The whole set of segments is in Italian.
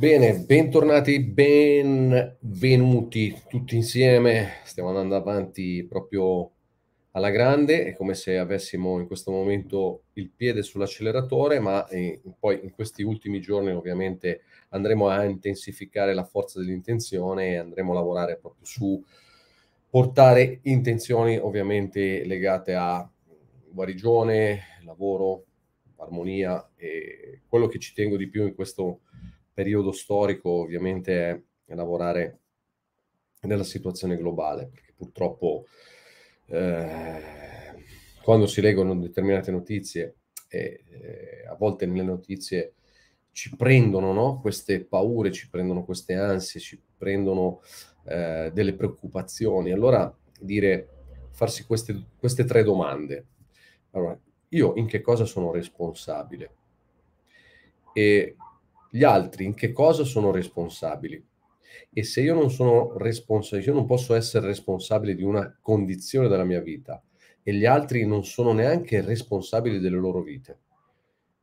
Bene, bentornati, benvenuti tutti insieme. Stiamo andando avanti proprio alla grande, è come se avessimo in questo momento il piede sull'acceleratore, ma eh, poi in questi ultimi giorni ovviamente andremo a intensificare la forza dell'intenzione e andremo a lavorare proprio su portare intenzioni ovviamente legate a guarigione, lavoro, armonia e quello che ci tengo di più in questo periodo storico ovviamente è lavorare nella situazione globale, perché purtroppo eh, quando si leggono determinate notizie e eh, a volte nelle notizie ci prendono no? queste paure, ci prendono queste ansie, ci prendono eh, delle preoccupazioni. Allora dire, farsi queste, queste tre domande. Allora, io in che cosa sono responsabile? E gli altri in che cosa sono responsabili. E se io non sono responsabile, io non posso essere responsabile di una condizione della mia vita e gli altri non sono neanche responsabili delle loro vite.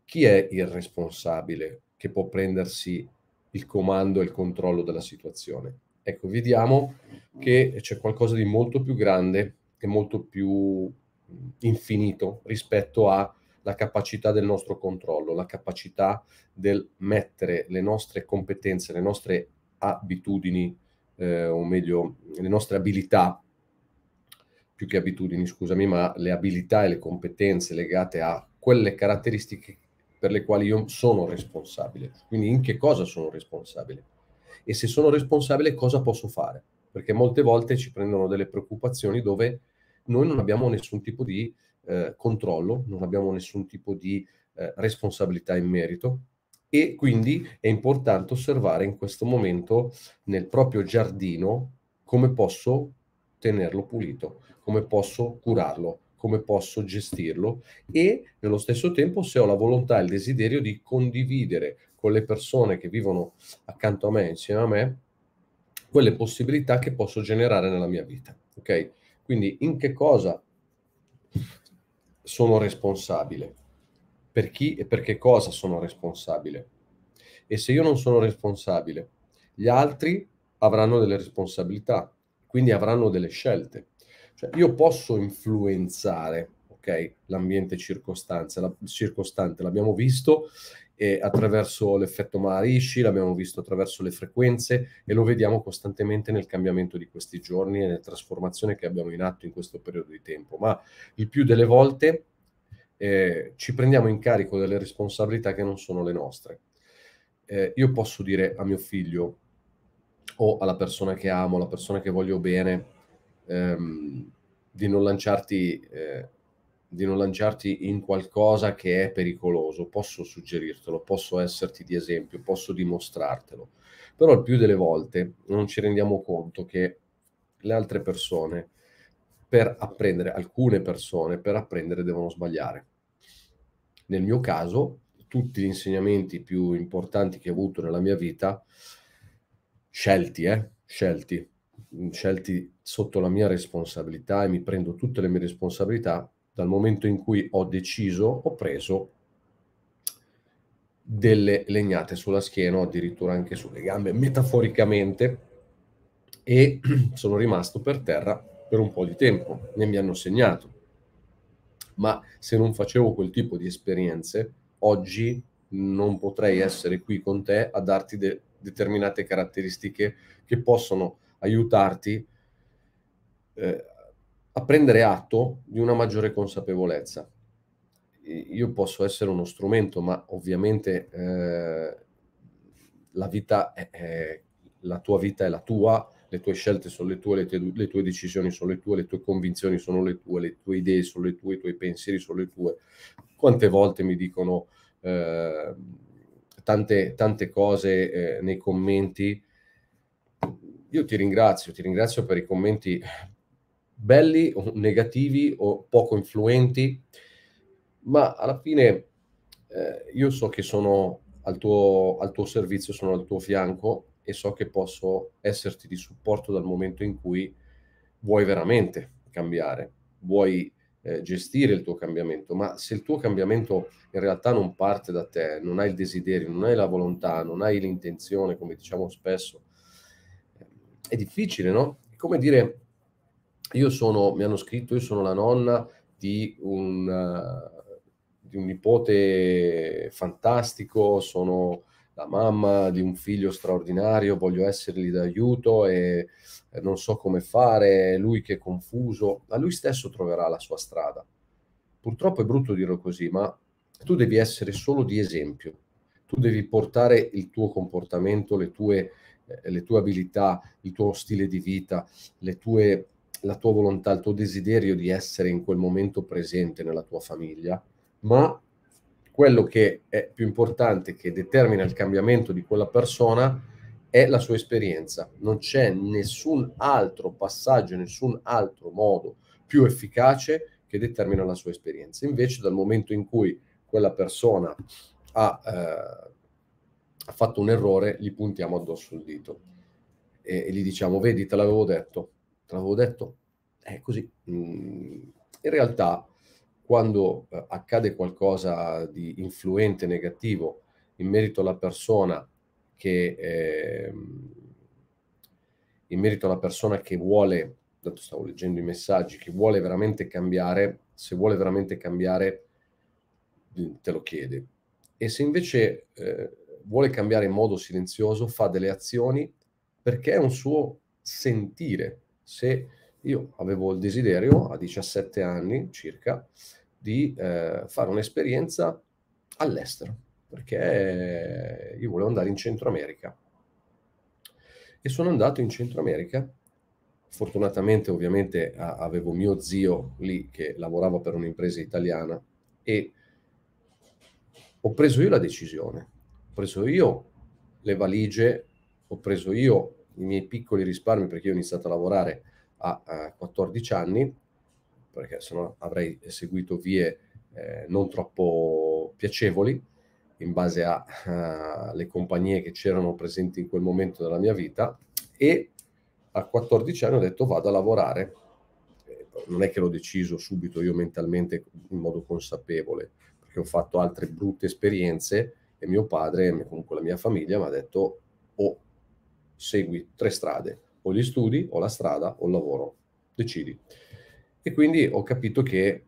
Chi è il responsabile che può prendersi il comando e il controllo della situazione? Ecco, vediamo che c'è qualcosa di molto più grande e molto più infinito rispetto a la capacità del nostro controllo, la capacità del mettere le nostre competenze, le nostre abitudini, eh, o meglio, le nostre abilità, più che abitudini, scusami, ma le abilità e le competenze legate a quelle caratteristiche per le quali io sono responsabile. Quindi in che cosa sono responsabile? E se sono responsabile cosa posso fare? Perché molte volte ci prendono delle preoccupazioni dove noi non abbiamo nessun tipo di eh, controllo, non abbiamo nessun tipo di eh, responsabilità in merito e quindi è importante osservare in questo momento nel proprio giardino come posso tenerlo pulito, come posso curarlo, come posso gestirlo e nello stesso tempo se ho la volontà e il desiderio di condividere con le persone che vivono accanto a me, insieme a me, quelle possibilità che posso generare nella mia vita. Ok? Quindi in che cosa sono responsabile, per chi e per che cosa sono responsabile. E se io non sono responsabile, gli altri avranno delle responsabilità, quindi avranno delle scelte. Cioè, io posso influenzare okay, l'ambiente circostante, la, circostante, l'abbiamo visto eh, attraverso l'effetto Maharishi, l'abbiamo visto attraverso le frequenze e lo vediamo costantemente nel cambiamento di questi giorni e nella trasformazione che abbiamo in atto in questo periodo di tempo. Ma il più delle volte eh, ci prendiamo in carico delle responsabilità che non sono le nostre. Eh, io posso dire a mio figlio o alla persona che amo, alla persona che voglio bene, ehm, di non lanciarti eh, di non lanciarti in qualcosa che è pericoloso, posso suggerirtelo, posso esserti di esempio, posso dimostrartelo, però il più delle volte non ci rendiamo conto che le altre persone, per apprendere, alcune persone per apprendere devono sbagliare. Nel mio caso, tutti gli insegnamenti più importanti che ho avuto nella mia vita, scelti, eh, scelti, scelti sotto la mia responsabilità e mi prendo tutte le mie responsabilità, dal momento in cui ho deciso, ho preso delle legnate sulla schiena o addirittura anche sulle gambe, metaforicamente, e sono rimasto per terra per un po' di tempo, ne mi hanno segnato. Ma se non facevo quel tipo di esperienze, oggi non potrei essere qui con te a darti de- determinate caratteristiche che possono aiutarti eh, a prendere atto di una maggiore consapevolezza. Io posso essere uno strumento, ma ovviamente eh, la vita è, è, la tua vita è la tua, le tue scelte sono le tue, le tue, le tue, decisioni sono le tue, le tue convinzioni sono le tue, le tue idee sono le tue, i tuoi pensieri sono le tue. Quante volte mi dicono eh, tante, tante, cose eh, nei commenti. Io ti ringrazio, ti ringrazio per i commenti belli o negativi o poco influenti, ma alla fine eh, io so che sono al tuo, al tuo servizio, sono al tuo fianco e so che posso esserti di supporto dal momento in cui vuoi veramente cambiare, vuoi eh, gestire il tuo cambiamento, ma se il tuo cambiamento in realtà non parte da te, non hai il desiderio, non hai la volontà, non hai l'intenzione, come diciamo spesso, eh, è difficile, no? È come dire io sono, mi hanno scritto, io sono la nonna di un, uh, di un nipote fantastico, sono la mamma di un figlio straordinario, voglio essergli d'aiuto e eh, non so come fare, lui che è confuso, ma lui stesso troverà la sua strada. Purtroppo è brutto dirlo così, ma tu devi essere solo di esempio, tu devi portare il tuo comportamento, le tue, eh, le tue abilità, il tuo stile di vita, le tue la tua volontà, il tuo desiderio di essere in quel momento presente nella tua famiglia, ma quello che è più importante, che determina il cambiamento di quella persona, è la sua esperienza. Non c'è nessun altro passaggio, nessun altro modo più efficace che determina la sua esperienza. Invece dal momento in cui quella persona ha, eh, ha fatto un errore, gli puntiamo addosso il dito e, e gli diciamo, vedi, te l'avevo detto, te l'avevo detto, è così. Mm, in realtà, quando eh, accade qualcosa di influente, negativo, in merito alla persona che, eh, in merito alla persona che vuole, dato stavo leggendo i messaggi, che vuole veramente cambiare, se vuole veramente cambiare, mm, te lo chiede. E se invece eh, vuole cambiare in modo silenzioso, fa delle azioni perché è un suo sentire, se io avevo il desiderio a 17 anni circa di eh, fare un'esperienza all'estero, perché io volevo andare in Centro America. E sono andato in Centro America. Fortunatamente ovviamente a- avevo mio zio lì che lavorava per un'impresa italiana e ho preso io la decisione, ho preso io le valigie, ho preso io i miei piccoli risparmi, perché io ho iniziato a lavorare a, a 14 anni, perché sennò avrei seguito vie eh, non troppo piacevoli in base alle uh, compagnie che c'erano presenti in quel momento della mia vita e a 14 anni ho detto vado a lavorare. Non è che l'ho deciso subito io mentalmente in modo consapevole, perché ho fatto altre brutte esperienze e mio padre, comunque la mia famiglia, mi ha detto o oh, segui tre strade, o gli studi, o la strada, o il lavoro, decidi. E quindi ho capito che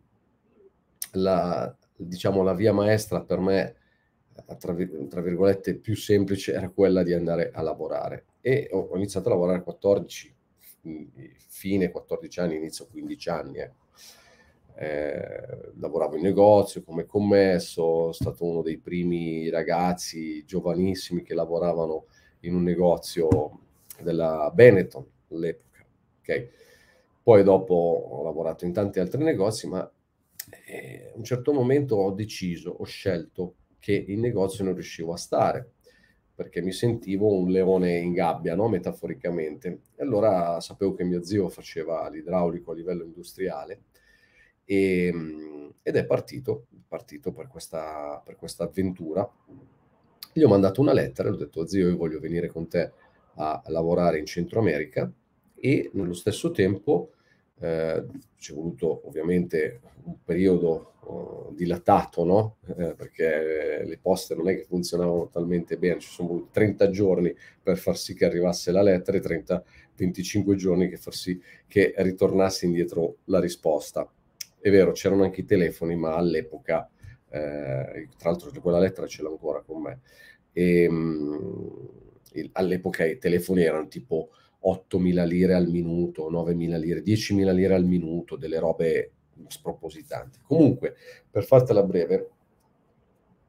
la, diciamo, la via maestra per me, tra, tra, virgolette, più semplice era quella di andare a lavorare. E ho, ho iniziato a lavorare a 14, fine 14 anni, inizio 15 anni. Ecco. Eh, lavoravo in negozio come commesso, sono stato uno dei primi ragazzi giovanissimi che lavoravano in un negozio della Benetton all'epoca. Okay? Poi dopo ho lavorato in tanti altri negozi, ma eh, un certo momento ho deciso, ho scelto che in negozio non riuscivo a stare perché mi sentivo un leone in gabbia, no? metaforicamente. E allora sapevo che mio zio faceva l'idraulico a livello industriale e, ehm, ed è partito, partito per, questa, per questa avventura gli ho mandato una lettera, gli ho detto zio io voglio venire con te a lavorare in Centro America e nello stesso tempo eh, ci è voluto ovviamente un periodo uh, dilatato, no? eh, perché le poste non è che funzionavano talmente bene, ci sono voluti 30 giorni per far sì che arrivasse la lettera e 30, 25 giorni per far sì che ritornasse indietro la risposta. È vero, c'erano anche i telefoni, ma all'epoca eh, tra l'altro quella lettera ce l'ho ancora con me, e, ehm, mh, all'epoca i telefoni erano tipo 8.000 lire al minuto, 9.000 lire, 10.000 lire al minuto, delle robe spropositanti. Comunque, per fartela breve,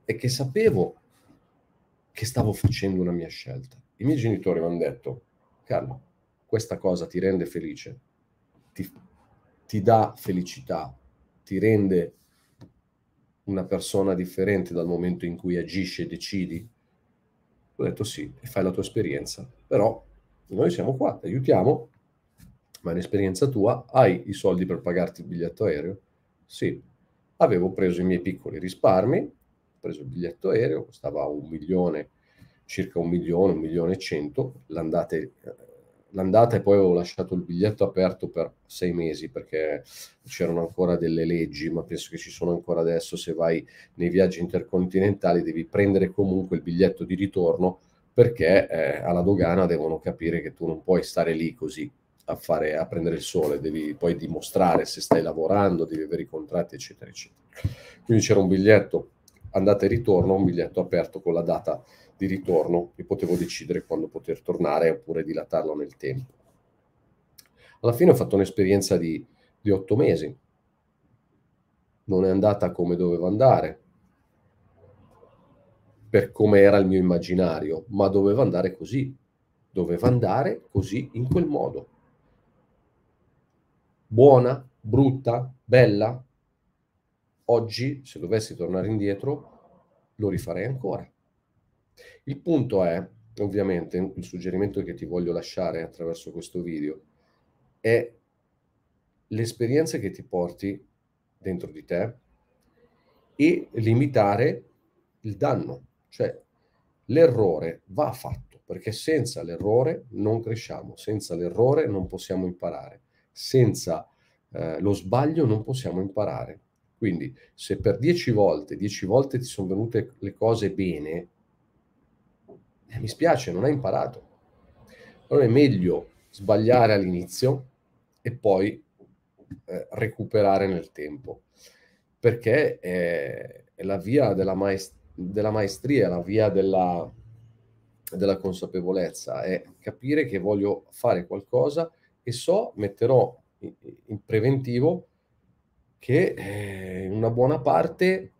è che sapevo che stavo facendo una mia scelta. I miei genitori mi hanno detto, Carlo, questa cosa ti rende felice, ti, ti dà felicità, ti rende una persona differente dal momento in cui agisci e decidi? Ho detto sì, e fai la tua esperienza, però noi siamo qua, ti aiutiamo, ma in esperienza tua hai i soldi per pagarti il biglietto aereo? Sì, avevo preso i miei piccoli risparmi, ho preso il biglietto aereo, costava un milione, circa un milione, un milione e cento, l'andata l'andata e poi avevo lasciato il biglietto aperto per sei mesi perché c'erano ancora delle leggi, ma penso che ci sono ancora adesso, se vai nei viaggi intercontinentali devi prendere comunque il biglietto di ritorno perché eh, alla dogana devono capire che tu non puoi stare lì così a, fare, a prendere il sole, devi poi dimostrare se stai lavorando, devi avere i contratti, eccetera, eccetera. Quindi c'era un biglietto andata e ritorno, un biglietto aperto con la data di ritorno e potevo decidere quando poter tornare oppure dilatarlo nel tempo. Alla fine ho fatto un'esperienza di, di otto mesi, non è andata come doveva andare, per come era il mio immaginario, ma doveva andare così, doveva andare così in quel modo. Buona, brutta, bella. Oggi, se dovessi tornare indietro, lo rifarei ancora. Il punto è, ovviamente, il suggerimento che ti voglio lasciare attraverso questo video è l'esperienza che ti porti dentro di te e limitare il danno, cioè l'errore va fatto, perché senza l'errore non cresciamo, senza l'errore non possiamo imparare, senza eh, lo sbaglio non possiamo imparare. Quindi se per dieci volte, dieci volte ti sono venute le cose bene, eh, mi spiace, non hai imparato. Allora è meglio sbagliare all'inizio e poi eh, recuperare nel tempo, perché è, è la via della, maest- della, maestria, la via della, della consapevolezza, è capire che voglio fare qualcosa e so, metterò in, in preventivo che eh, una buona parte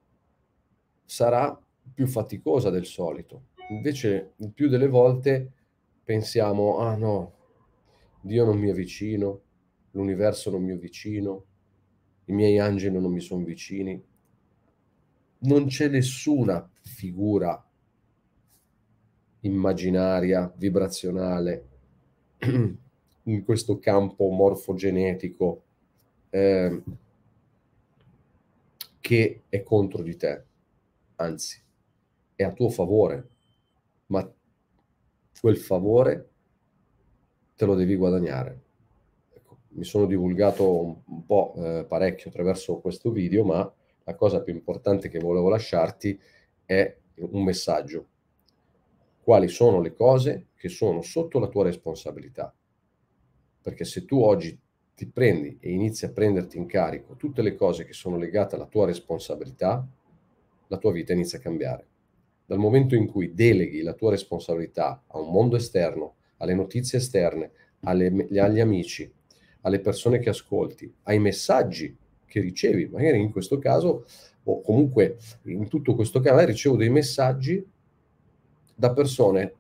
sarà più faticosa del solito Invece, il più delle volte pensiamo, ah no, Dio non mi avvicino l'universo non mi avvicino i miei angeli non mi sono vicini. Non c'è nessuna figura immaginaria, vibrazionale, in questo campo morfogenetico eh, che è contro di te, anzi, è a tuo favore ma quel favore te lo devi guadagnare. Ecco, mi sono divulgato un, un po' eh, parecchio attraverso questo video, ma la cosa più importante che volevo lasciarti è un messaggio. Quali sono le cose che sono sotto la tua responsabilità? Perché se tu oggi ti prendi e inizi a prenderti in carico tutte le cose che sono legate alla tua responsabilità, la tua vita inizia a cambiare. Dal momento in cui deleghi la tua responsabilità a un mondo esterno, alle notizie esterne, alle, agli amici, alle persone che ascolti, ai messaggi che ricevi, magari in questo caso o comunque in tutto questo canale ricevo dei messaggi da persone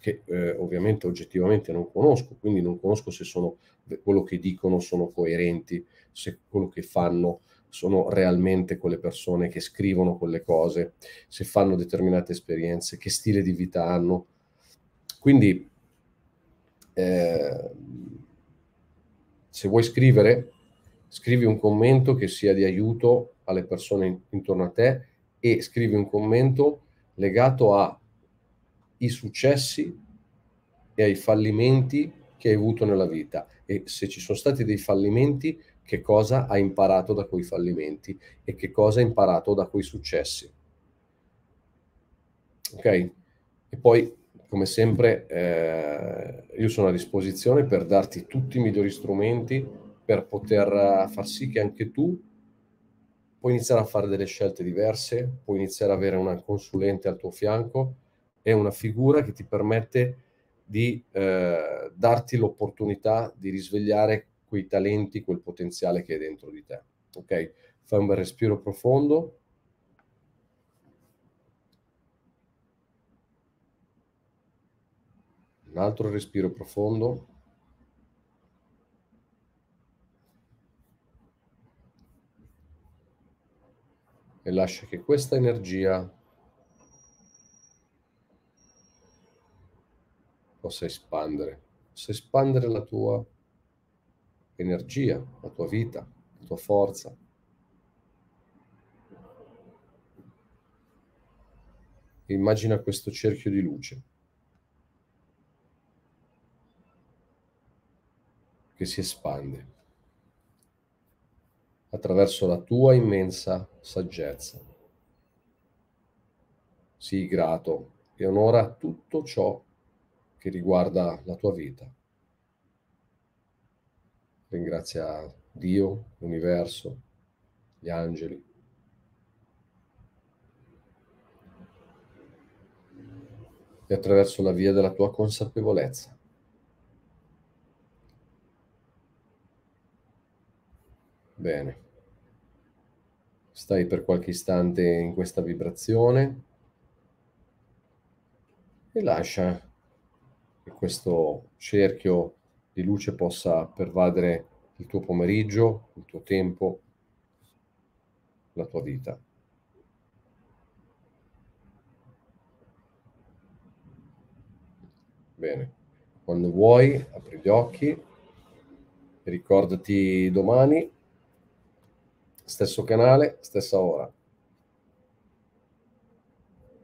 che eh, ovviamente oggettivamente non conosco, quindi non conosco se sono quello che dicono sono coerenti, se quello che fanno sono realmente quelle persone che scrivono quelle cose, se fanno determinate esperienze, che stile di vita hanno. Quindi, eh, se vuoi scrivere, scrivi un commento che sia di aiuto alle persone intorno a te e scrivi un commento legato ai successi e ai fallimenti che hai avuto nella vita. E se ci sono stati dei fallimenti, che cosa ha imparato da quei fallimenti e che cosa ha imparato da quei successi. Ok? E poi, come sempre, eh, io sono a disposizione per darti tutti i migliori strumenti per poter eh, far sì che anche tu puoi iniziare a fare delle scelte diverse, puoi iniziare ad avere una consulente al tuo fianco, è una figura che ti permette di eh, darti l'opportunità di risvegliare quei talenti, quel potenziale che è dentro di te. Ok? Fai un bel respiro profondo. Un altro respiro profondo. E lascia che questa energia possa espandere, possa espandere la tua energia, la tua vita, la tua forza. E Immagina questo cerchio di luce che si espande attraverso la tua immensa saggezza. Sii grato e onora tutto ciò che riguarda la tua vita ringrazia Dio, l'universo, gli angeli. E attraverso la via della tua consapevolezza. Bene. Stai per qualche istante in questa vibrazione e lascia che questo cerchio di luce possa pervadere il tuo pomeriggio, il tuo tempo, la tua vita. Bene, quando vuoi apri gli occhi, ricordati domani, stesso canale, stessa ora.